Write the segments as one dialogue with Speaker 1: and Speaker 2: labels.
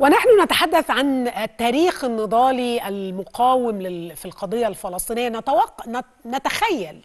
Speaker 1: ونحن نتحدث عن التاريخ النضالي المقاوم في القضية الفلسطينية نتوق... نتخيل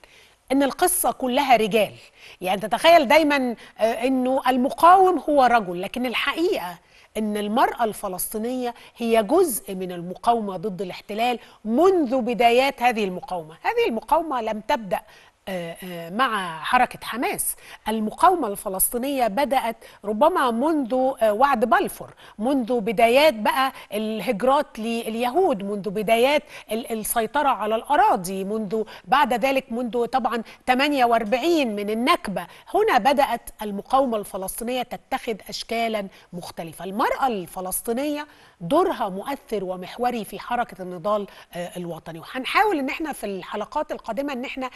Speaker 1: ان القصه كلها رجال يعني تتخيل دايما آه، انه المقاوم هو رجل لكن الحقيقه ان المراه الفلسطينيه هي جزء من المقاومه ضد الاحتلال منذ بدايات هذه المقاومه هذه المقاومه لم تبدا آه، آه، مع حركة حماس المقاومة الفلسطينية بدأت ربما منذ آه، وعد بلفور منذ بدايات بقى الهجرات لليهود منذ بدايات السيطرة على الأراضي منذ بعد ذلك منذ طبعا 48 من النكبة هنا بدأت المقاومة الفلسطينية تتخذ أشكالا مختلفة المرأة الفلسطينية دورها مؤثر ومحوري في حركة النضال الوطني وهنحاول ان احنا في الحلقات القادمة ان احنا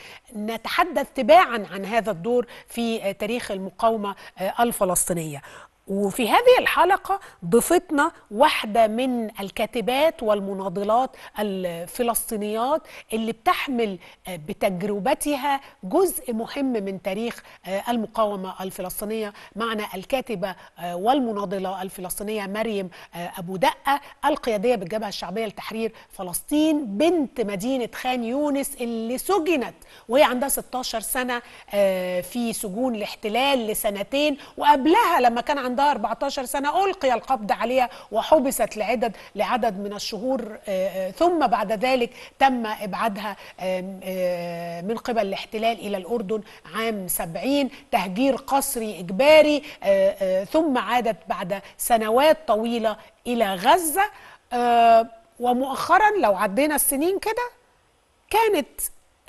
Speaker 1: نتحدث تباعا عن هذا الدور في تاريخ المقاومه الفلسطينيه وفي هذه الحلقة ضفتنا واحدة من الكاتبات والمناضلات الفلسطينيات اللي بتحمل آه، بتجربتها جزء مهم من تاريخ آه، المقاومة الفلسطينية معنا الكاتبة آه، والمناضلة الفلسطينية مريم أبو دقة القيادية بالجبهة الشعبية لتحرير فلسطين بنت مدينة خان يونس اللي سجنت وهي عندها 16 سنة في سجون الاحتلال لسنتين وقبلها لما كان عند عندها 14 سنة ألقي القبض عليها وحبست لعدد لعدد من الشهور آه، آه، ثم بعد ذلك تم إبعادها آه، من قبل الاحتلال إلى الأردن عام 70 تهجير قسري إجباري ثم عادت بعد سنوات طويلة إلى غزة ومؤخرا لو عدينا السنين كده كانت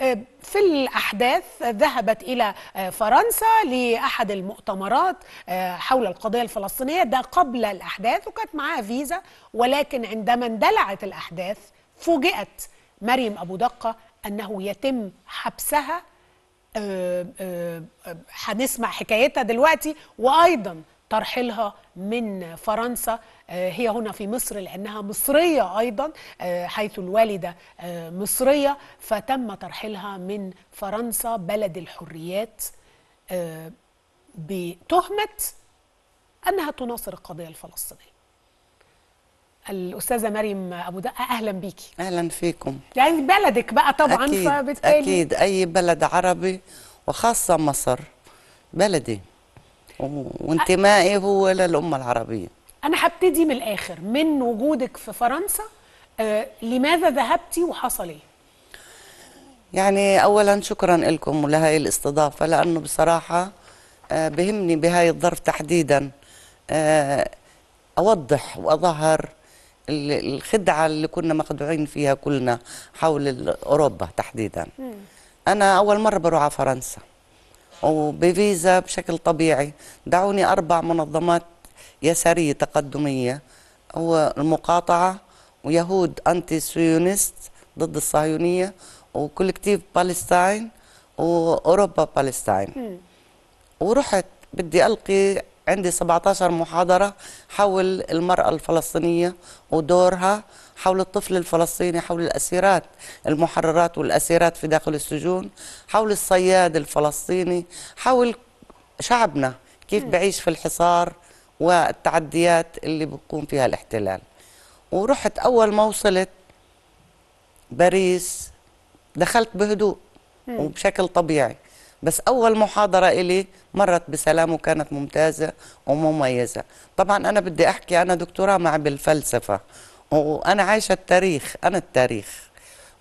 Speaker 1: آه، في الأحداث ذهبت إلى آه، فرنسا لأحد المؤتمرات آه، حول القضية الفلسطينية ده قبل الأحداث وكانت معاها فيزا ولكن عندما اندلعت الأحداث فوجئت مريم أبو دقة أنه يتم حبسها هنسمع حكايتها دلوقتي وأيضا ترحيلها من فرنسا آه، هي هنا في مصر لأنها مصرية أيضا آه، حيث الوالدة آه، مصرية فتم ترحيلها من فرنسا بلد الحريات بتهمة أنها تناصر القضية الفلسطينية الاستاذه مريم ابو دقه اهلا بيكي
Speaker 2: اهلا فيكم
Speaker 1: يعني بلدك بقى طبعا أكيد فبالتالي اكيد
Speaker 2: اي بلد عربي وخاصه مصر بلدي وانتمائي هو للامه العربيه
Speaker 1: انا هبتدي من الاخر من وجودك في فرنسا آه لماذا ذهبتي وحصل ايه
Speaker 2: يعني اولا شكرا لكم ولهي الاستضافه لانه بصراحه آه بهمني بهاي الظرف تحديدا آه اوضح واظهر الخدعه اللي كنا مخدوعين فيها كلنا حول اوروبا تحديدا مم. انا اول مره بروح على فرنسا وبفيزا بشكل طبيعي دعوني اربع منظمات يسارية تقدمية هو المقاطعة ويهود أنتي سيونست ضد الصهيونية وكولكتيف بالستاين وأوروبا بالستاين ورحت بدي ألقي عندي 17 محاضرة حول المرأة الفلسطينية ودورها حول الطفل الفلسطيني حول الأسيرات المحررات والأسيرات في داخل السجون حول الصياد الفلسطيني حول شعبنا كيف بعيش في الحصار والتعديات اللي بقوم فيها الاحتلال ورحت أول ما وصلت باريس دخلت بهدوء وبشكل طبيعي بس أول محاضرة إلي مرت بسلام وكانت ممتازة ومميزة طبعا أنا بدي أحكي أنا دكتوراه مع بالفلسفة وأنا عايشة التاريخ أنا التاريخ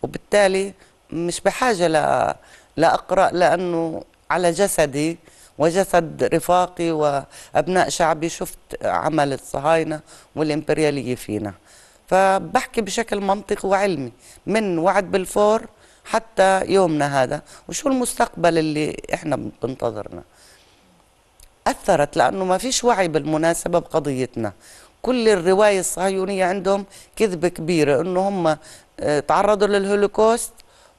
Speaker 2: وبالتالي مش بحاجة لا, لا أقرأ لأنه على جسدي وجسد رفاقي وأبناء شعبي شفت عمل الصهاينة والإمبريالية فينا فبحكي بشكل منطقي وعلمي من وعد بالفور حتى يومنا هذا وشو المستقبل اللي احنا بنتظرنا أثرت لأنه ما فيش وعي بالمناسبة بقضيتنا كل الرواية الصهيونية عندهم كذبة كبيرة أنه هم آه، تعرضوا للهولوكوست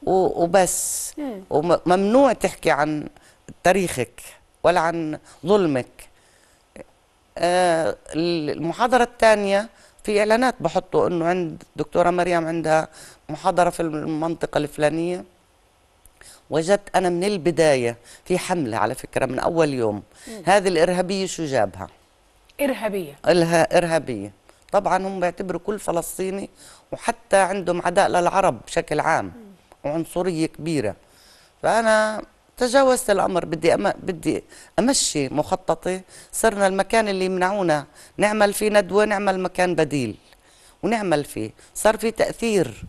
Speaker 2: وبس إيه. وممنوع تحكي عن تاريخك ولا عن ظلمك آه، المحاضرة الثانية في إعلانات بحطوا أنه عند دكتورة مريم عندها محاضرة في المنطقة الفلانية وجدت أنا من البداية في حملة على فكرة من أول يوم هذه الإرهابية شو جابها إرهابية إلها إرهابية طبعا هم بيعتبروا كل فلسطيني وحتى عندهم عداء للعرب بشكل عام وعنصرية كبيرة فأنا تجاوزت الامر بدي أم... بدي امشي مخططي صرنا المكان اللي يمنعونا نعمل فيه ندوه نعمل مكان بديل ونعمل فيه صار في تاثير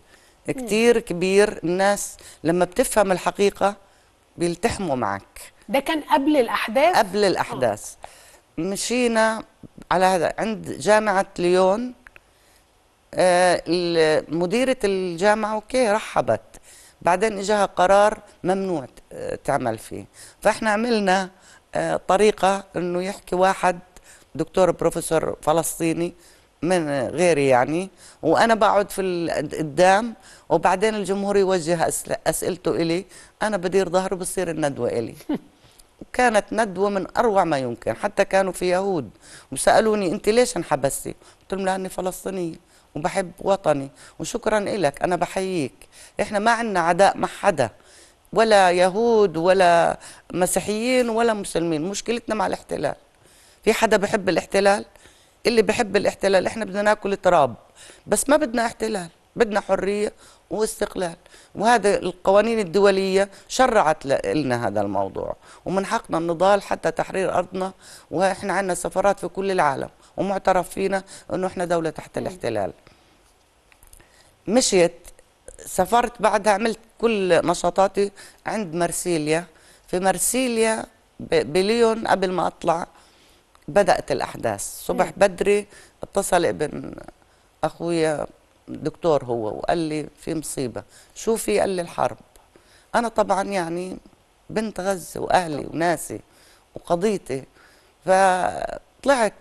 Speaker 2: كثير كبير الناس لما بتفهم الحقيقه بيلتحموا معك ده كان قبل الاحداث قبل الاحداث أوه. مشينا على هذا عند جامعه ليون آه مديره الجامعه اوكي رحبت بعدين اجاها قرار ممنوع تعمل فيه فاحنا عملنا آه، طريقه انه يحكي واحد دكتور بروفيسور فلسطيني من غيري يعني وانا بقعد في قدام وبعدين الجمهور يوجه اسئلته الي انا بدير ظهره بصير الندوه الي وكانت ندوه من اروع ما يمكن حتى كانوا في يهود وسالوني انت ليش انحبستي قلت لهم لاني فلسطينيه وبحب وطني وشكرا لك أنا بحييك إحنا ما عندنا عداء مع حدا ولا يهود ولا مسيحيين ولا مسلمين مشكلتنا مع الاحتلال في حدا بحب الاحتلال اللي بحب الاحتلال احنا بدنا ناكل تراب بس ما بدنا احتلال بدنا حريه واستقلال وهذا القوانين الدوليه شرعت لنا هذا الموضوع ومن حقنا النضال حتى تحرير ارضنا واحنا عندنا سفارات في كل العالم ومعترف فينا انه احنا دوله تحت الاحتلال مشيت سافرت بعدها عملت كل نشاطاتي عند مرسيليا في مرسيليا بليون قبل ما اطلع بدات الاحداث صبح بدري اتصل ابن اخويا دكتور هو وقال لي في مصيبه شو في قال لي الحرب انا طبعا يعني بنت غزه واهلي وناسي وقضيتي فطلعت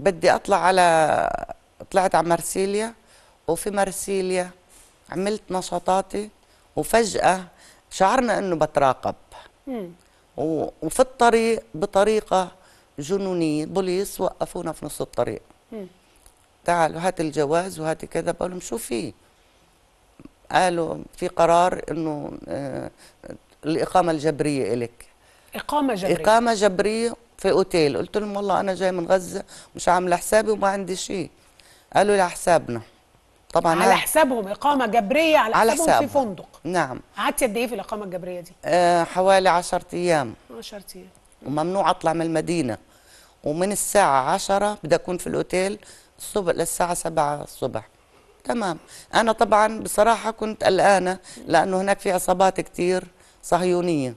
Speaker 2: بدي اطلع على طلعت على مرسيليا وفي مرسيليا عملت نشاطاتي وفجاه شعرنا انه بتراقب مم. وفي الطريق بطريقه جنونيه بوليس وقفونا في نص الطريق مم. تعالوا هات الجواز وهات كذا بقول لهم شو في قالوا في قرار انه آه الاقامه الجبريه الك
Speaker 1: اقامه جبريه اقامه
Speaker 2: جبريه في اوتيل قلت لهم والله انا جاي من غزه مش عامله حسابي وما عندي شيء قالوا لي حسابنا طبعا على
Speaker 1: حسابهم اقامه جبريه على, على حسابهم, حسابهم في فندق نعم قعدتي قد ايه في الاقامه الجبريه دي
Speaker 2: أه حوالي 10 ايام 10 ايام وممنوع اطلع من المدينه ومن الساعه 10 بدي اكون في الاوتيل الصبح للساعه 7 الصبح تمام انا طبعا بصراحه كنت قلقانه لانه هناك في عصابات كتير صهيونيه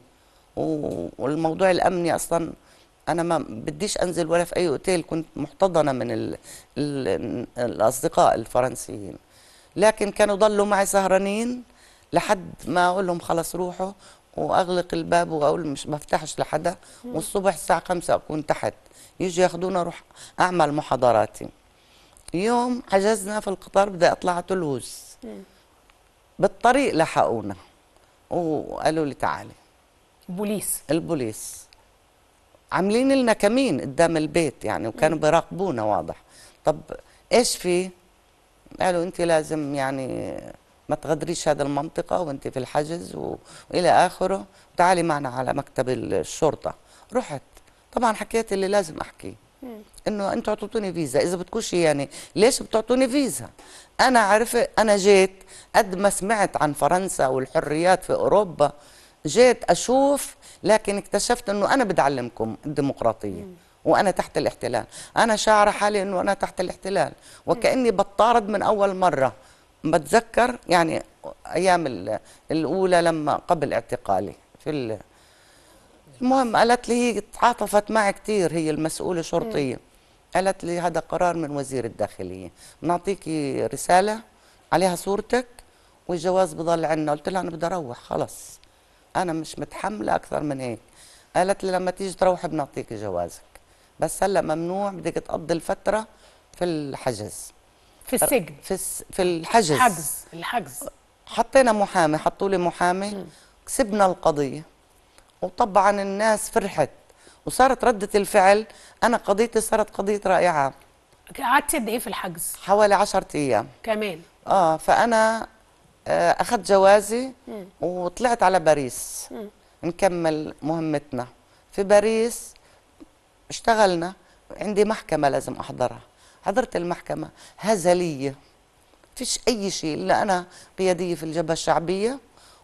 Speaker 2: والموضوع الامني اصلا انا ما بديش انزل ولا في اي اوتيل كنت محتضنه من الـ الـ الاصدقاء الفرنسيين لكن كانوا ضلوا معي سهرانين لحد ما اقول لهم خلص روحوا واغلق الباب واقول مش بفتحش لحدا والصبح الساعه 5 اكون تحت يجي ياخذونا اروح اعمل محاضراتي يوم حجزنا في القطار بدي اطلع على تلوز بالطريق لحقونا وقالوا لي تعالي البوليس البوليس عاملين لنا كمين قدام البيت يعني وكانوا بيراقبونا واضح طب ايش في قالوا انت لازم يعني ما تغادريش هذا المنطقه وانت في الحجز و... والى اخره تعالي معنا على مكتب الشرطه رحت طبعا حكيت اللي لازم احكيه انه انتوا اعطيتوني فيزا اذا بدكوش يعني ليش بتعطوني فيزا انا عرفت انا جيت قد ما سمعت عن فرنسا والحريات في اوروبا جيت أشوف لكن اكتشفت أنه أنا بدي أعلمكم الديمقراطية وأنا تحت الاحتلال أنا شاعرة حالي أنه أنا تحت الاحتلال وكأني بطارد من أول مرة بتذكر يعني أيام الأولى لما قبل اعتقالي في المهم قالت لي هي تعاطفت معي كثير هي المسؤولة شرطية قالت لي هذا قرار من وزير الداخلية بنعطيكي رسالة عليها صورتك والجواز بضل عندنا قلت لها أنا بدي أروح خلص انا مش متحمله اكثر من هيك قالت لي لما تيجي تروحي بنعطيك جوازك بس هلا ممنوع بدك تقضي الفتره في الحجز في السجن في الس... في الحجز حجز الحجز حطينا محامي حطوا لي محامي كسبنا القضيه وطبعا الناس فرحت وصارت رده الفعل انا قضيتي صارت قضيه رائعه قعدتي قد ايه في الحجز حوالي 10 ايام كمان اه فانا آه، اخذت جوازي وطلعت على باريس نكمل مهمتنا في باريس اشتغلنا عندي محكمه لازم احضرها حضرت المحكمه هزليه فيش اي شيء الا انا قياديه في الجبهه الشعبيه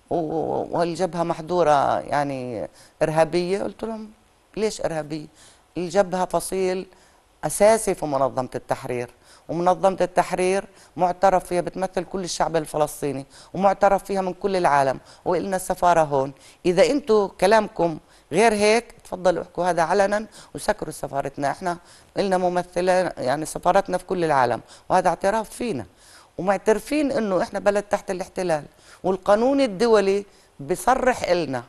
Speaker 2: والجبهه محظوره يعني ارهابيه قلت لهم ليش ارهابيه الجبهه فصيل اساسي في منظمه التحرير ومنظمة التحرير معترف فيها بتمثل كل الشعب الفلسطيني ومعترف فيها من كل العالم وإلنا سفارة هون إذا أنتوا كلامكم غير هيك تفضلوا احكوا هذا علنا وسكروا سفارتنا احنا إلنا ممثلين يعني سفارتنا في كل العالم وهذا اعتراف فينا ومعترفين انه احنا بلد تحت الاحتلال والقانون الدولي بصرح إلنا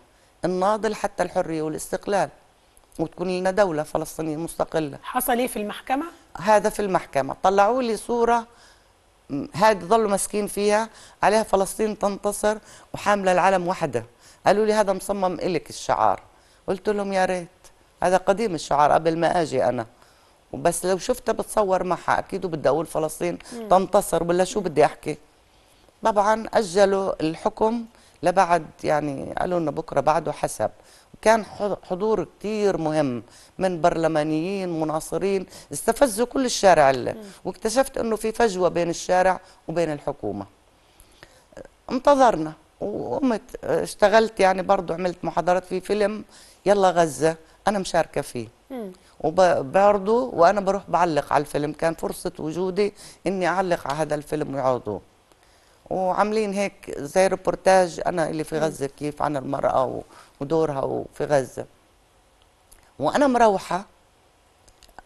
Speaker 2: الناضل حتى الحرية والاستقلال وتكون لنا دولة فلسطينية مستقلة
Speaker 1: حصل إيه في المحكمة؟
Speaker 2: هذا في المحكمة طلعوا لي صورة هاد ظلوا ماسكين فيها عليها فلسطين تنتصر وحاملة العلم وحدها قالوا لي هذا مصمم إلك الشعار قلت لهم يا ريت هذا قديم الشعار قبل ما أجي أنا وبس لو شفتها بتصور معها أكيد وبدي أقول فلسطين تنتصر ولا شو بدي أحكي طبعا أجلوا الحكم لبعد يعني قالوا لنا بكره بعده حسب كان حضور كتير مهم من برلمانيين مناصرين استفزوا كل الشارع اللي واكتشفت انه في فجوه بين الشارع وبين الحكومه انتظرنا وقمت اشتغلت يعني برضو عملت محاضرات في فيلم يلا غزه انا مشاركه فيه وبعرضه وانا بروح بعلق على الفيلم كان فرصه وجودي اني اعلق على هذا الفيلم ويعرضوه وعاملين هيك زي ريبورتاج انا اللي في غزه كيف عن المراه ودورها في غزه وانا مروحه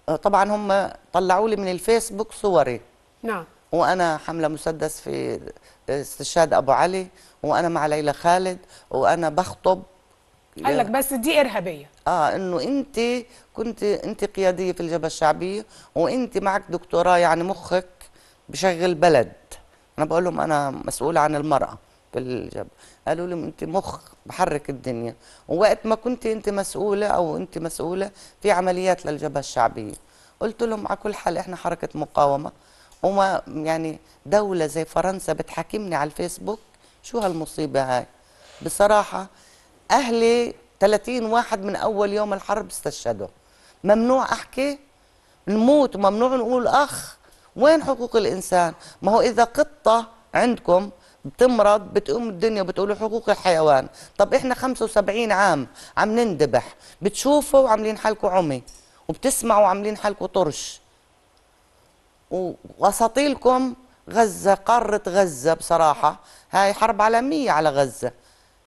Speaker 2: آه، طبعا هم طلعوا لي من الفيسبوك صوري نعم وانا حامله مسدس في استشهاد ابو علي وانا مع ليلى خالد وانا بخطب
Speaker 1: قال لك بس دي ارهابيه
Speaker 2: اه انه انت كنت انت قياديه في الجبهه الشعبيه وانت معك دكتوراه يعني مخك بشغل بلد انا بقول لهم انا مسؤول عن المراه في الجبهه قالوا لي انت مخ بحرك الدنيا ووقت ما كنت انت مسؤوله او انت مسؤوله في عمليات للجبهه الشعبيه قلت لهم على كل حال احنا حركه مقاومه وما يعني دوله زي فرنسا بتحاكمني على الفيسبوك شو هالمصيبه هاي بصراحه اهلي 30 واحد من اول يوم الحرب استشهدوا ممنوع احكي نموت وممنوع نقول اخ وين حقوق الإنسان ما هو إذا قطة عندكم بتمرض بتقوم الدنيا بتقولوا حقوق الحيوان طب احنا 75 عام عم نندبح بتشوفوا وعاملين حالكم عمي وبتسمعوا وعاملين حالكم طرش واساطيلكم غزة قارة غزة بصراحة هاي حرب عالمية على غزة